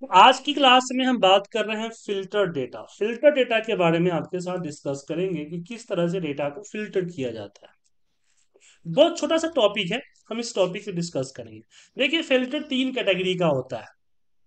तो आज की क्लास में हम बात कर रहे हैं फिल्टर डेटा फिल्टर डेटा के बारे में आपके साथ डिस्कस करेंगे कि किस तरह से डेटा को फिल्टर किया जाता है बहुत छोटा सा टॉपिक है हम इस टॉपिक को डिस्कस करेंगे देखिए फिल्टर तीन कैटेगरी का होता है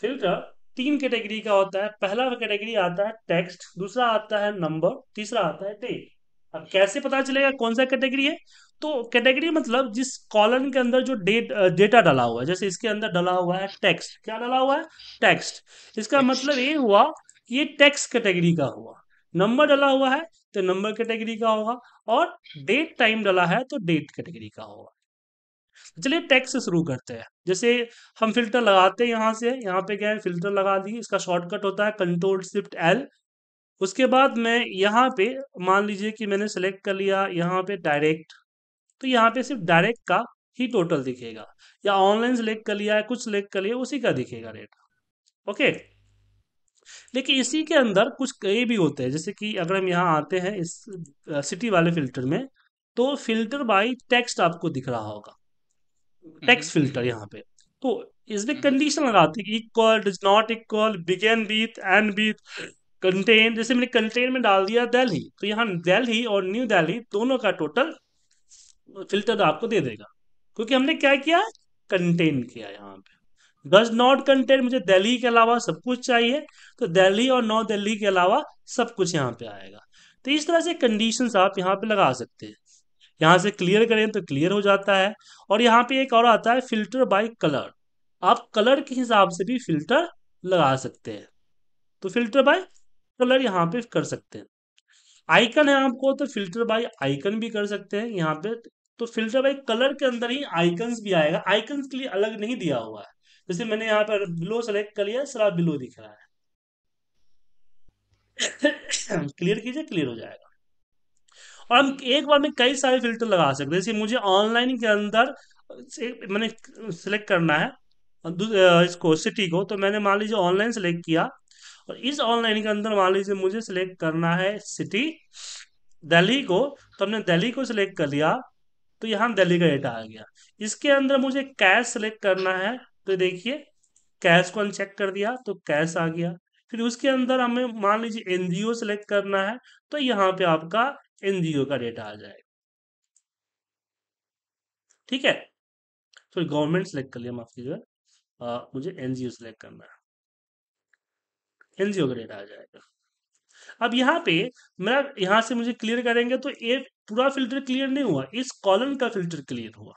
फिल्टर तीन कैटेगरी का होता है पहला कैटेगरी आता है टेक्स्ट दूसरा आता है नंबर तीसरा आता है डेट अब कैसे पता चलेगा कौन सा कैटेगरी है तो कैटेगरी मतलब जिस कॉलम के अंदर जो डेट डेटा डाला हुआ है जैसे इसके अंदर डाला हुआ है टेक्स्ट क्या डाला हुआ है टेक्स्ट इसका text. मतलब ये हुआ ये टेक्स्ट कैटेगरी का हुआ नंबर डाला हुआ है तो नंबर कैटेगरी का होगा और डेट टाइम डाला है तो डेट कैटेगरी का होगा चलिए टेक्स्ट से शुरू करते हैं जैसे हम फिल्टर लगाते हैं यहां से यहाँ पे क्या है फिल्टर लगा दिए इसका शॉर्टकट होता है कंट्रोल शिफ्ट एल उसके बाद मैं यहाँ पे मान लीजिए कि मैंने सेलेक्ट कर लिया यहाँ पे डायरेक्ट तो यहाँ पे सिर्फ डायरेक्ट का ही टोटल दिखेगा या ऑनलाइन सेलेक्ट कर लिया है कुछ सेलेक्ट कर लिया उसी का दिखेगा रेट ओके लेकिन इसी के अंदर कुछ कई भी होते हैं जैसे कि अगर हम यहाँ आते हैं इस सिटी वाले फिल्टर में तो फिल्टर बाई टेक्स्ट आपको दिख रहा होगा टेक्स्ट हम्म। फिल्टर यहाँ पे तो इसमें कंडीशन हम्म। लगाते हैं equal does not equal begin with end with contain जैसे मैंने कंटेन में डाल दिया दिल्ली तो यहाँ दिल्ली और न्यू दिल्ली दोनों का टोटल फिल्टर आपको दे देगा क्योंकि हमने क्या किया कंटेन किया यहाँ पे डज नॉट कंटेन मुझे दिल्ली के अलावा सब कुछ चाहिए तो दिल्ली और नौ दिल्ली के अलावा सब कुछ यहाँ पे आएगा तो इस तरह से कंडीशन आप यहाँ पे लगा सकते हैं यहाँ से क्लियर करें तो क्लियर हो जाता है और यहाँ पे एक और आता है फिल्टर बाय कलर आप कलर के हिसाब से भी फिल्टर लगा सकते हैं तो फिल्टर बाय कलर यहाँ पे कर सकते हैं आइकन है आपको तो फिल्टर बाय आइकन भी कर सकते हैं यहाँ पे तो फिल्टर बाय कलर के अंदर ही आइकन्स भी आएगा आइकन्स के लिए अलग नहीं दिया हुआ है जैसे मैंने यहाँ पर बिलो सेलेक्ट कर लिया सरा बिलो दिख रहा है क्लियर कीजिए क्लियर हो जाएगा और हम एक बार में कई सारे फिल्टर लगा सकते हैं जैसे मुझे ऑनलाइन के अंदर मैंने सेलेक्ट करना है इसको सिटी को तो मैंने मान लीजिए ऑनलाइन सेलेक्ट किया और तो इस ऑनलाइन के अंदर मान लीजिए मुझे सिलेक्ट करना है सिटी दिल्ली को तो हमने दिल्ली को सिलेक्ट कर लिया तो यहाँ दिल्ली का डेटा आ गया इसके अंदर मुझे कैश सिलेक्ट करना है तो देखिए कैश को अनचेक कर दिया तो कैश आ गया फिर उसके अंदर हमें मान लीजिए एनजीओ सिलेक्ट करना है तो यहाँ पे आपका एनजीओ का डेटा आ जाएगा ठीक है सॉरी गवर्नमेंट सेलेक्ट कर लिया माफ कीजिएगा मुझे एनजीओ सेलेक्ट करना है एनजीओ ग्रेड आ जाएगा अब यहाँ पे हम्म। मेरा यहाँ से मुझे क्लियर करेंगे तो ये पूरा फिल्टर क्लियर नहीं हुआ इस कॉलम का फिल्टर क्लियर हुआ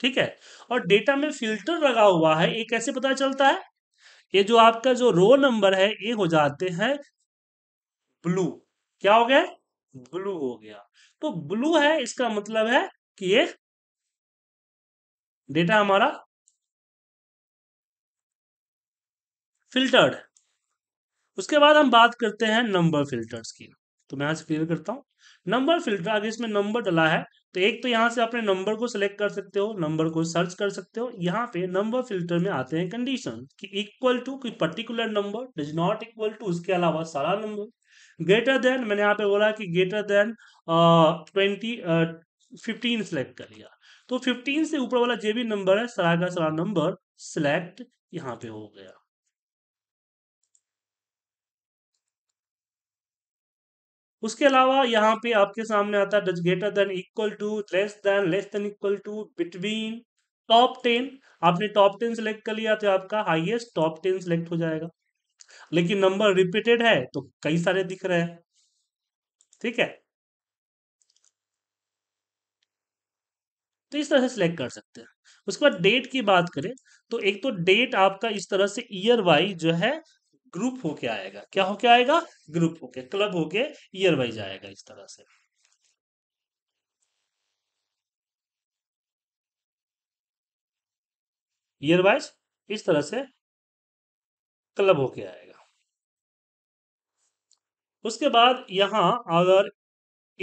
ठीक है और डेटा हम्म। में फिल्टर लगा हुआ है ये कैसे पता चलता है ये जो आपका जो रो नंबर है ये हो जाते हैं ब्लू क्या हो गया ब्लू हो गया तो ब्लू है इसका मतलब है कि ये डेटा हमारा फिल्टर्ड उसके बाद हम बात करते हैं नंबर फिल्टर्स की तो मैं यहां से क्लियर करता हूँ नंबर फिल्टर अगर इसमें नंबर डला है तो एक तो यहाँ से अपने नंबर को सिलेक्ट कर सकते हो नंबर को सर्च कर सकते हो यहाँ पे नंबर फिल्टर में आते हैं कंडीशन कि इक्वल टू कोई particular number does not equal to उसके अलावा सारा नंबर ग्रेटर देन मैंने यहाँ पे बोला कि greater than twenty fifteen select कर लिया तो फिफ्टीन से ऊपर वाला जो भी नंबर है सारा का सारा नंबर सिलेक्ट यहाँ पे हो गया उसके अलावा यहाँ पे आपके सामने आता है greater than equal to less than less than equal to between top ten आपने टॉप टेन सेलेक्ट कर लिया तो आपका हाईएस्ट टॉप टेन सेलेक्ट हो जाएगा लेकिन नंबर रिपीटेड है तो कई सारे दिख रहे हैं ठीक है तो इस तरह से सिलेक्ट कर सकते हैं उसके बाद डेट की बात करें तो एक तो डेट आपका इस तरह से ईयर वाइज जो है ग्रुप होके आएगा क्या होके आएगा ग्रुप होके क्लब होके ईयर वाइज आएगा इस तरह से ईयर वाइज इस तरह से क्लब होके आएगा उसके बाद यहां अगर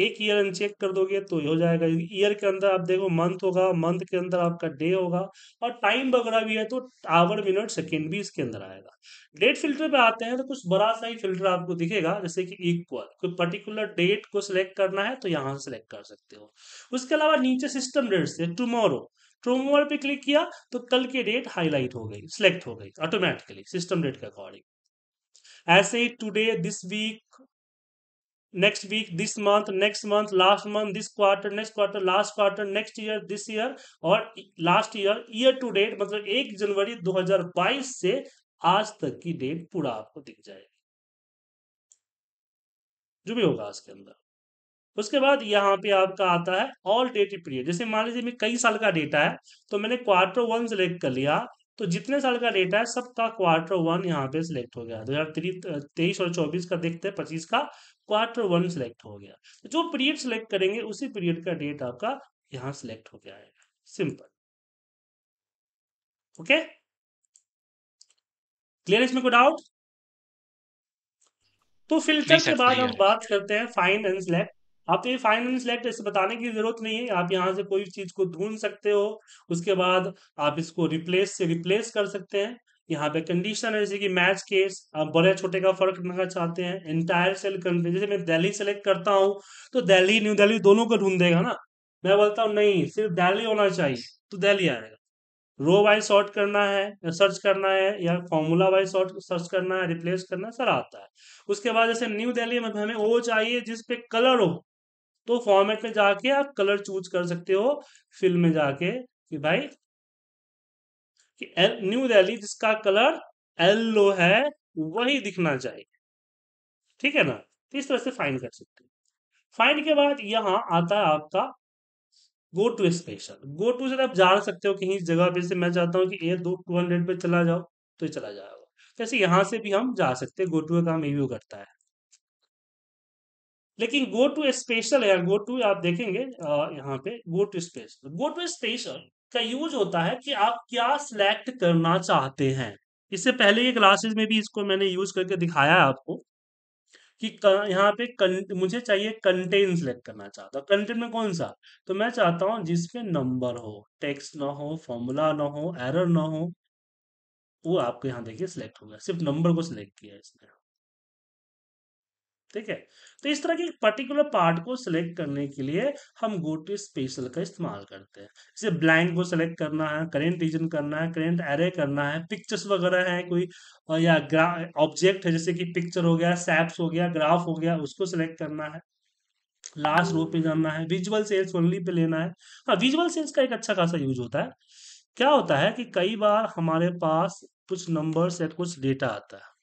एक ईयर चेक कर दोगे तो हो जाएगा ईयर के अंदर आप देखो मंथ होगा मंथ के अंदर आपका डे होगा और टाइम वगैरह भी है तो आवर मिनट सेकेंड भी इसके अंदर आएगा डेट फिल्टर पे आते हैं तो कुछ बड़ा सा ही फिल्टर आपको दिखेगा जैसे कि इक्वल कोई पर्टिकुलर डेट को सिलेक्ट करना है तो यहाँ से सिलेक्ट कर सकते हो उसके अलावा नीचे सिस्टम डेट से टुमोरो टुमोरो पे क्लिक किया तो कल की डेट हाईलाइट हो गई सिलेक्ट हो गई ऑटोमेटिकली सिस्टम डेट के अकॉर्डिंग ऐसे ही today this week next week this month next month last month this quarter next quarter last quarter next year this year और last year year to date मतलब एक जनवरी 2022 से आज तक की डेट पूरा आपको दिख जाएगी जो भी होगा आज के अंदर उसके बाद यहाँ पे आपका आता है ऑल डेट पीरियड जैसे मान लीजिए मैं कई साल का डेटा है तो मैंने क्वार्टर वन सिलेक्ट कर लिया तो जितने साल का डेटा है सबका क्वार्टर वन यहाँ पे सिलेक्ट हो गया दो हजार तेईस और चौबीस का देखते हैं पच्चीस का क्वार्टर वन सिलेक्ट हो गया तो जो पीरियड सिलेक्ट करेंगे उसी पीरियड का डेट आपका यहां सिलेक्ट हो गया है सिंपल ओके क्लियर इसमें कोई डाउट तो फिल्टर के बाद हम बात करते हैं फाइन एंड सिलेक्ट आप ये फाइन एंड सिलेक्ट इसे बताने की जरूरत नहीं है आप यहां से कोई चीज को ढूंढ सकते हो उसके बाद आप इसको रिप्लेस से रिप्लेस कर सकते हैं यहाँ पे कंडीशन है जैसे कि मैच केस आप बड़े छोटे का फर्क करना चाहते हैं इंटायर सेल कंट्री जैसे मैं दिल्ली सेलेक्ट करता हूँ तो दिल्ली न्यू दिल्ली दोनों को ढूंढेगा ना मैं बोलता हूँ नहीं सिर्फ दिल्ली होना चाहिए तो दिल्ली आएगा रो वाइज सॉर्ट करना है सर्च करना है या फॉर्मूला वाइज सॉर्ट सर्च करना है रिप्लेस करना है सर आता है उसके बाद जैसे न्यू दिल्ली में हमें वो चाहिए जिसपे कलर हो तो फॉर्मेट में जाके आप कलर चूज कर सकते हो फिल्म में जाके कि भाई कि न्यू दिल्ली जिसका कलर येल्लो है वही दिखना चाहिए ठीक है ना तो इस तरह से फाइन कर सकते हैं फाइन के बाद यहाँ आता है आपका go to special go to से आप जा सकते हो कहीं जगह पे से मैं चाहता हूं कि ये दो टू हंड्रेड पे चला जाओ तो चला जाएगा जैसे तो यहाँ से भी हम जा सकते हैं गो टू का काम यू करता है लेकिन गो टू स्पेशल है गो टू आप देखेंगे यहाँ पे go to special go to special का यूज होता है कि आप क्या सिलेक्ट करना चाहते हैं इससे पहले के क्लासेस में भी इसको मैंने यूज करके दिखाया है आपको कि यहाँ पे कं, मुझे चाहिए कंटेंट सिलेक्ट करना चाहता हूँ कंटेंट में कौन सा तो मैं चाहता हूँ जिसमें नंबर हो टेक्स्ट ना हो फॉर्मूला ना हो एरर ना हो वो आपको यहाँ देखिए सिलेक्ट हो गया सिर्फ नंबर को सिलेक्ट किया इसने ठीक है तो इस तरह के पर्टिकुलर पार्ट को सिलेक्ट करने के लिए हम गो टू स्पेशल का इस्तेमाल करते हैं जैसे ब्लैंक को सिलेक्ट करना है करेंट रीजन करना है करेंट एरे करना है पिक्चर्स वगैरह है कोई या ऑब्जेक्ट है जैसे कि पिक्चर हो गया सैप्स हो गया ग्राफ हो गया उसको सिलेक्ट करना है लास्ट रो पे जाना है विजुअल सेल्स ओनली पे लेना है हाँ विजुअल सेल्स का एक अच्छा खासा यूज होता है क्या होता है कि कई बार हमारे पास कुछ नंबर्स या कुछ डेटा आता है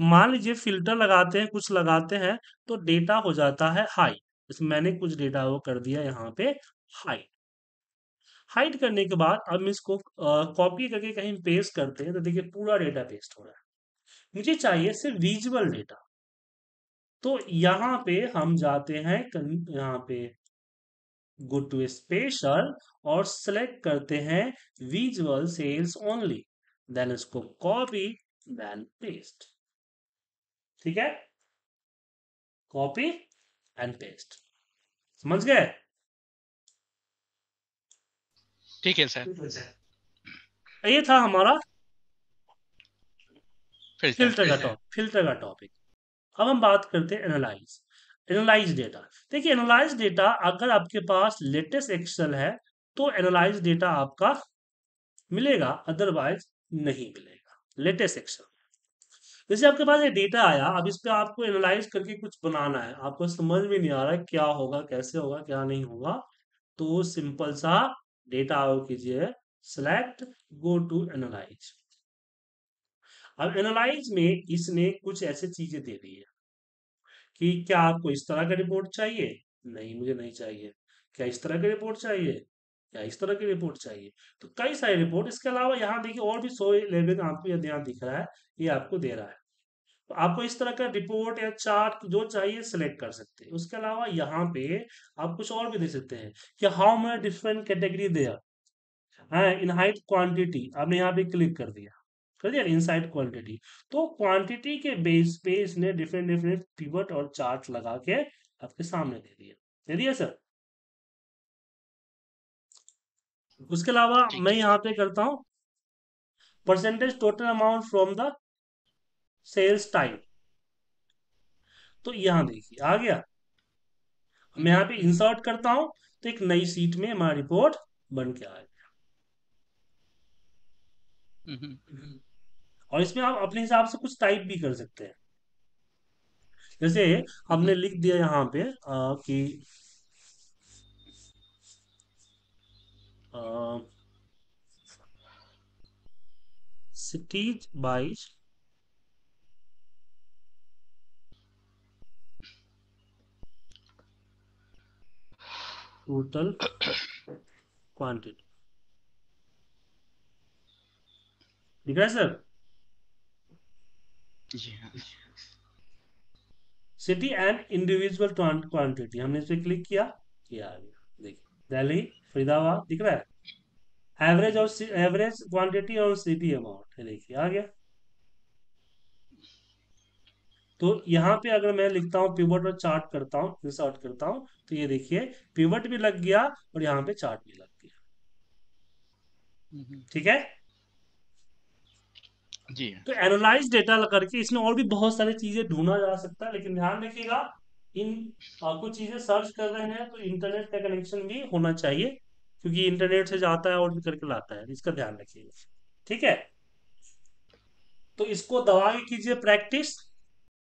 मान हम्म। लीजिए फिल्टर लगाते हैं कुछ लगाते हैं तो डेटा हो जाता है हाई जैसे मैंने कुछ डेटा वो कर दिया यहाँ पे हाई हाइड करने के बाद हम इसको कॉपी करके कहीं पेस्ट करते हैं तो देखिए पूरा डेटा पेस्ट हो रहा है मुझे चाहिए सिर्फ विजुअल डेटा तो यहाँ पे हम जाते हैं यहाँ पे गो टू स्पेशल और सेलेक्ट करते हैं विजुअल सेल्स ओनली देन इसको कॉपी देन पेस्ट ठीक है कॉपी एंड पेस्ट समझ गए ठीक है सर ये था हमारा फिल्टर का टॉपिक फिल्टर का टॉपिक अब हम बात करते हैं एनालाइज एनालाइज डेटा देखिए एनालाइज डेटा अगर आपके पास लेटेस्ट एक्सेल है तो एनालाइज डेटा आपका मिलेगा अदरवाइज नहीं मिलेगा लेटेस्ट एक्सेल जैसे आपके पास ये डेटा आया अब इस पर आपको एनालाइज करके कुछ बनाना है आपको समझ में नहीं आ रहा है क्या होगा कैसे होगा क्या नहीं होगा तो सिंपल सा डेटा आओ कीजिए सेलेक्ट गो टू एनालाइज अब एनालाइज में इसने कुछ ऐसे चीजें दे दी है कि क्या आपको इस तरह का रिपोर्ट चाहिए नहीं मुझे नहीं चाहिए क्या इस तरह की रिपोर्ट चाहिए या इस तरह की रिपोर्ट चाहिए तो कई सारी रिपोर्ट इसके अलावा यहाँ देखिए और भी सो इलेवन आपको यह ध्यान दिख रहा है ये आपको दे रहा है तो आपको इस तरह का रिपोर्ट या चार्ट जो चाहिए सिलेक्ट कर सकते हैं उसके अलावा यहाँ पे आप कुछ और भी दे सकते हैं कि हाउ मैं डिफरेंट कैटेगरी दिया इन हाइट क्वांटिटी आपने यहाँ पे क्लिक कर दिया कर दिया इनसाइड क्वांटिटी तो क्वांटिटी के बेस पे इसने डिफरेंट डिफरेंट पिवट और चार्ट लगा के आपके सामने दे दिया दे दिया सर उसके अलावा मैं यहाँ पे करता हूँ percentage total amount from the sales time तो यहां हम्म। देखिए आ गया मैं यहां पे इंसर्ट करता हूं तो एक नई सीट में हमारा रिपोर्ट बन के आ गया हम्म, हम्म। और इसमें आप अपने हिसाब से कुछ टाइप भी कर सकते हैं जैसे हमने लिख दिया यहाँ पे आ, कि uh, cities by total quantity ठीक है sir city and individual quantity हमने इस पर क्लिक किया ये आ गया देखिए दिल्ली फरीदाबाद दिख रहा है एवरेज और एवरेज क्वांटिटी और सीपी अमाउंट देखिए आ गया तो यहाँ पे अगर मैं लिखता हूँ पिवट और चार्ट करता हूँ इंसर्ट करता हूँ तो ये देखिए पिवट भी लग गया और यहाँ पे चार्ट भी लग गया ठीक है जी तो एनालाइज डेटा करके इसमें और भी बहुत सारी चीजें ढूंढा जा सकता है लेकिन ध्यान रखिएगा इन आपको कुछ चीजें सर्च कर रहे हैं तो इंटरनेट का कनेक्शन भी होना चाहिए क्योंकि इंटरनेट से जाता है और भी करके लाता है इसका ध्यान रखिएगा ठीक है तो इसको दबा के कीजिए प्रैक्टिस